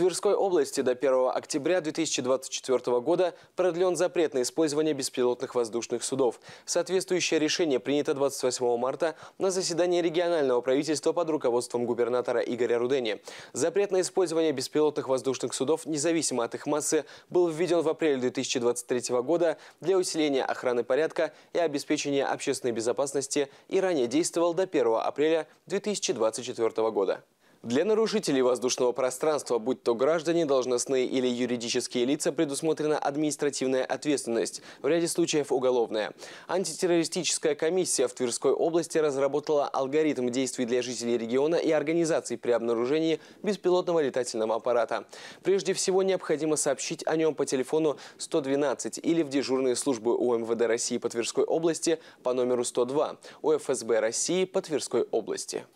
Тверской области до 1 октября 2024 года продлен запрет на использование беспилотных воздушных судов. Соответствующее решение принято 28 марта на заседании регионального правительства под руководством губернатора Игоря Рудени. Запрет на использование беспилотных воздушных судов, независимо от их массы, был введен в апреле 2023 года для усиления охраны порядка и обеспечения общественной безопасности и ранее действовал до 1 апреля 2024 года. Для нарушителей воздушного пространства, будь то граждане, должностные или юридические лица, предусмотрена административная ответственность, в ряде случаев уголовная. Антитеррористическая комиссия в Тверской области разработала алгоритм действий для жителей региона и организаций при обнаружении беспилотного летательного аппарата. Прежде всего, необходимо сообщить о нем по телефону 112 или в дежурные службы УМВД России по Тверской области по номеру 102, УФСБ России по Тверской области.